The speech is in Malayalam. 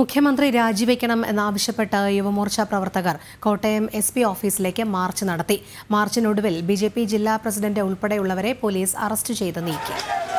മുഖ്യമന്ത്രി രാജിവെക്കണം എന്നാവശ്യപ്പെട്ട് യുവമോർച്ച പ്രവർത്തകർ കോട്ടയം എസ് പി ഓഫീസിലേക്ക് മാർച്ച് നടത്തി മാർച്ചിനൊടുവിൽ ബി ജെ പി ജില്ലാ പ്രസിഡന്റ് ഉൾപ്പെടെയുള്ളവരെ പോലീസ് അറസ്റ്റ് ചെയ്ത് നീക്കി